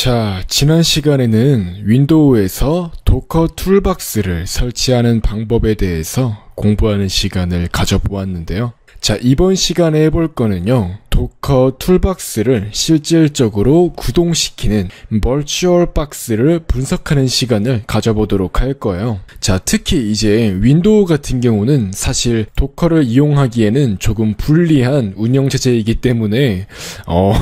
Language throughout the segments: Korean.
자, 지난 시간에는 윈도우에서 도커 툴박스를 설치하는 방법에 대해서 공부하는 시간을 가져보았는데요. 자, 이번 시간에 해볼 거는요. 도커 툴박스를 실질적으로 구동시키는 멀추얼 박스를 분석하는 시간을 가져보도록 할 거예요. 자, 특히 이제 윈도우 같은 경우는 사실 도커를 이용하기에는 조금 불리한 운영체제이기 때문에, 어,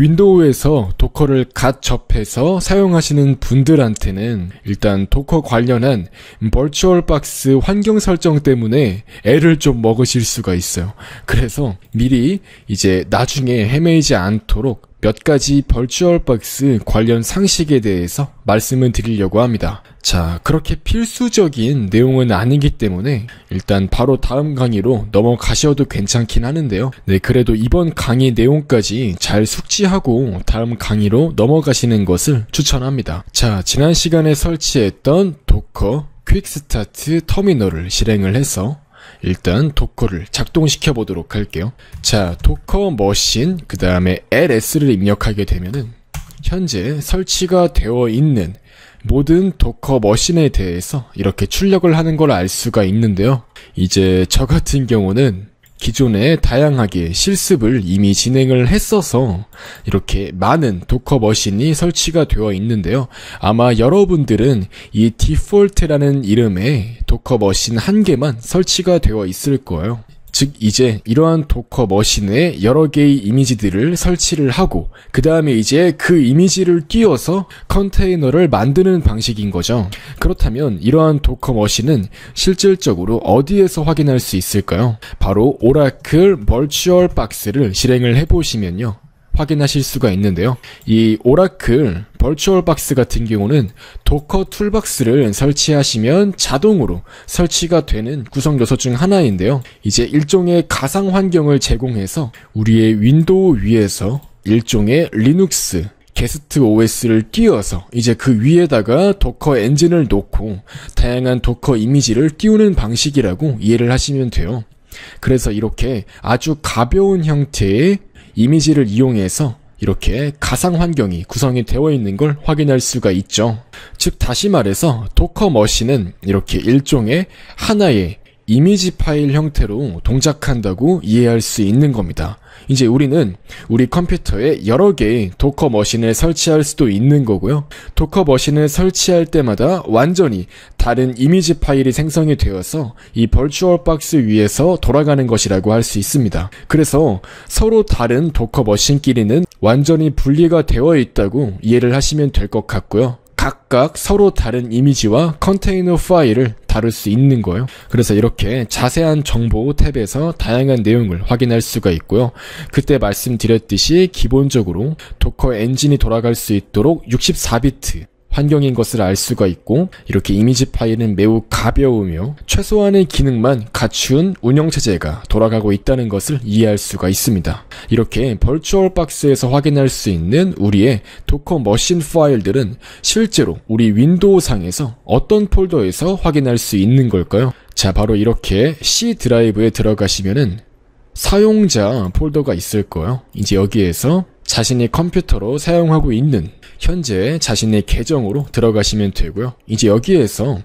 윈도우에서 도커를 갓 접해서 사용하시는 분들한테는 일단 도커 관련한 버추얼박스 환경 설정 때문에 애를 좀 먹으실 수가 있어요. 그래서 미리 이제 나중에 헤매이지 않도록 몇 가지 벌추얼박스 관련 상식에 대해서 말씀을 드리려고 합니다. 자, 그렇게 필수적인 내용은 아니기 때문에 일단 바로 다음 강의로 넘어가셔도 괜찮긴 하는데요. 네, 그래도 이번 강의 내용까지 잘 숙지하고 다음 강의로 넘어가시는 것을 추천합니다. 자, 지난 시간에 설치했던 도커 퀵스타트 터미널을 실행을 해서 일단 도커를 작동시켜 보도록 할게요. 자, 도커 머신 그 다음에 ls를 입력하게 되면은 현재 설치가 되어 있는 모든 도커 머신에 대해서 이렇게 출력을 하는 걸 알 수가 있는데요. 이제 저 같은 경우는 기존에 다양하게 실습을 이미 진행을 했어서 이렇게 많은 도커 머신이 설치가 되어 있는데요. 아마 여러분들은 이 디폴트라는 이름의 도커 머신 한 개만 설치가 되어 있을 거예요. 즉 이제 이러한 도커 머신에 여러 개의 이미지들을 설치를 하고 그 다음에 이제 그 이미지를 띄워서 컨테이너를 만드는 방식인 거죠. 그렇다면 이러한 도커 머신은 실질적으로 어디에서 확인할 수 있을까요? 바로 오라클 멀추얼 박스를 실행을 해보시면요. 확인하실 수가 있는데요. 이 오라클 버추얼 박스 같은 경우는 도커 툴박스를 설치하시면 자동으로 설치가 되는 구성 요소 중 하나인데요. 이제 일종의 가상 환경을 제공해서 우리의 윈도우 위에서 일종의 리눅스 게스트 OS를 띄워서 이제 그 위에다가 도커 엔진을 놓고 다양한 도커 이미지를 띄우는 방식이라고 이해를 하시면 돼요. 그래서 이렇게 아주 가벼운 형태의 이미지를 이용해서 이렇게 가상 환경이 구성이 되어 있는 걸 확인할 수가 있죠. 즉 다시 말해서 도커 머신은 이렇게 일종의 하나의 이미지 파일 형태로 동작한다고 이해할 수 있는 겁니다. 이제 우리는 우리 컴퓨터에 여러 개의 도커 머신을 설치할 수도 있는 거고요. 도커 머신을 설치할 때마다 완전히 다른 이미지 파일이 생성이 되어서 이 벌추얼 박스 위에서 돌아가는 것이라고 할 수 있습니다. 그래서 서로 다른 도커 머신끼리는 완전히 분리가 되어 있다고 이해를 하시면 될 것 같고요. 각각 서로 다른 이미지와 컨테이너 파일을 다룰 수 있는 거예요. 그래서 이렇게 자세한 정보 탭에서 다양한 내용을 확인할 수가 있고요. 그때 말씀드렸듯이 기본적으로 도커 엔진이 돌아갈 수 있도록 64비트 환경인 것을 알 수가 있고 이렇게 이미지 파일은 매우 가벼우며 최소한의 기능만 갖춘 운영체제가 돌아가고 있다는 것을 이해할 수가 있습니다. 이렇게 벌추얼 박스에서 확인할 수 있는 우리의 도커 머신 파일들은 실제로 우리 윈도우 상에서 어떤 폴더에서 확인할 수 있는 걸까요? 자 바로 이렇게 C 드라이브에 들어가시면은 사용자 폴더가 있을 거예요. 이제 여기에서 자신이 컴퓨터로 사용하고 있는 현재 자신의 계정으로 들어가시면 되고요. 이제 여기에서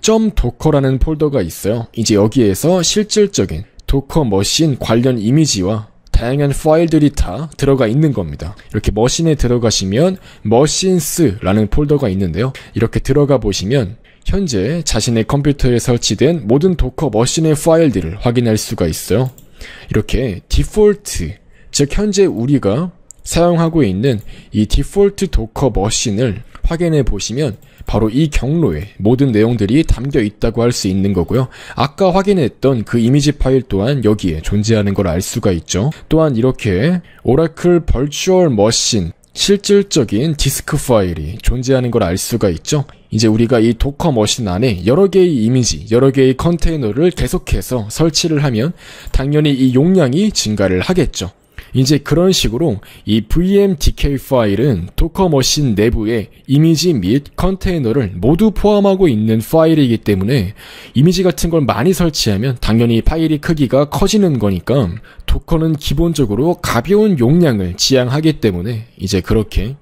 점 도커라는 폴더가 있어요. 이제 여기에서 실질적인 도커 머신 관련 이미지와 다양한 파일들이 다 들어가 있는 겁니다. 이렇게 머신에 들어가시면 머신스라는 폴더가 있는데요. 이렇게 들어가 보시면 현재 자신의 컴퓨터에 설치된 모든 도커 머신의 파일들을 확인할 수가 있어요. 이렇게 디폴트 즉 현재 우리가 사용하고 있는 이 디폴트 도커 머신을 확인해 보시면 바로 이 경로에 모든 내용들이 담겨 있다고 할 수 있는 거고요. 아까 확인했던 그 이미지 파일 또한 여기에 존재하는 걸 알 수가 있죠. 또한 이렇게 오라클 벌추얼 머신 실질적인 디스크 파일이 존재하는 걸 알 수가 있죠. 이제 우리가 이 도커 머신 안에 여러 개의 이미지, 여러 개의 컨테이너를 계속해서 설치를 하면 당연히 이 용량이 증가를 하겠죠. 이제 그런 식으로 이 VMDK 파일은 도커 머신 내부에 이미지 및 컨테이너를 모두 포함하고 있는 파일이기 때문에 이미지 같은 걸 많이 설치하면 당연히 파일이 크기가 커지는 거니까 도커는 기본적으로 가벼운 용량을 지향하기 때문에 이제 그렇게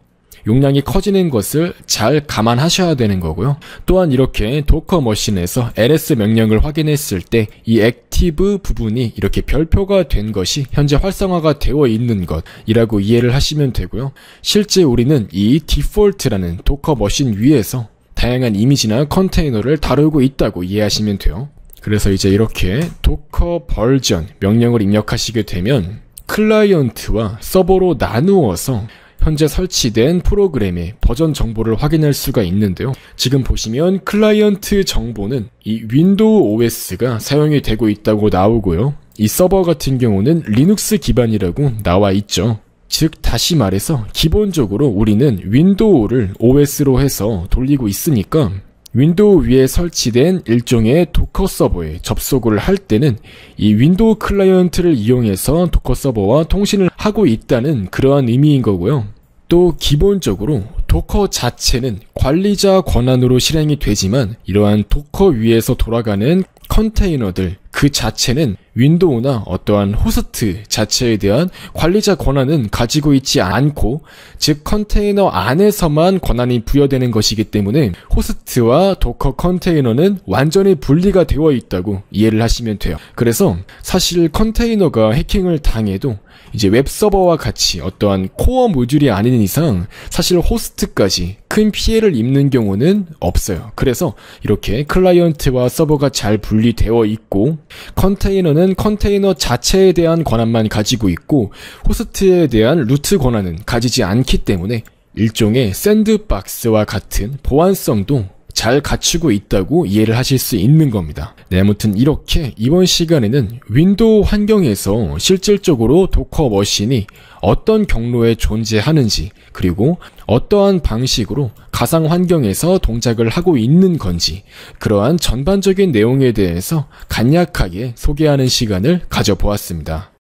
용량이 커지는 것을 잘 감안하셔야 되는 거고요. 또한 이렇게 도커 머신에서 ls 명령을 확인했을 때 이 액티브 부분이 이렇게 별표가 된 것이 현재 활성화가 되어 있는 것이라고 이해를 하시면 되고요. 실제 우리는 이 디폴트라는 도커 머신 위에서 다양한 이미지나 컨테이너를 다루고 있다고 이해하시면 돼요. 그래서 이제 이렇게 도커 버전 명령을 입력하시게 되면 클라이언트와 서버로 나누어서 현재 설치된 프로그램의 버전 정보를 확인할 수가 있는데요. 지금 보시면 클라이언트 정보는 이 윈도우 OS가 사용이 되고 있다고 나오고요. 이 서버 같은 경우는 리눅스 기반이라고 나와 있죠. 즉 다시 말해서 기본적으로 우리는 윈도우를 OS로 해서 돌리고 있으니까 윈도우 위에 설치된 일종의 도커 서버에 접속을 할 때는 이 윈도우 클라이언트를 이용해서 도커 서버와 통신을 하고 있다는 그러한 의미인 거고요. 또 기본적으로 도커 자체는 관리자 권한으로 실행이 되지만 이러한 도커 위에서 돌아가는 컨테이너들 그 자체는 윈도우나 어떠한 호스트 자체에 대한 관리자 권한은 가지고 있지 않고 즉 컨테이너 안에서만 권한이 부여되는 것이기 때문에 호스트와 도커 컨테이너는 완전히 분리가 되어 있다고 이해를 하시면 돼요. 그래서 사실 컨테이너가 해킹을 당해도 이제 웹서버와 같이 어떠한 코어 모듈이 아닌 이상 사실 호스트까지 큰 피해를 입는 경우는 없어요. 그래서 이렇게 클라이언트와 서버가 잘 분리되어 있고 컨테이너는 컨테이너 자체에 대한 권한만 가지고 있고 호스트에 대한 루트 권한은 가지지 않기 때문에 일종의 샌드박스와 같은 보안성도 잘 갖추고 있다고 이해를 하실 수 있는 겁니다. 네, 아무튼 이렇게 이번 시간에는 윈도우 환경에서 실질적으로 도커 머신이 어떤 경로에 존재하는지 그리고 어떠한 방식으로 가상 환경에서 동작을 하고 있는 건지 그러한 전반적인 내용에 대해서 간략하게 소개하는 시간을 가져보았습니다.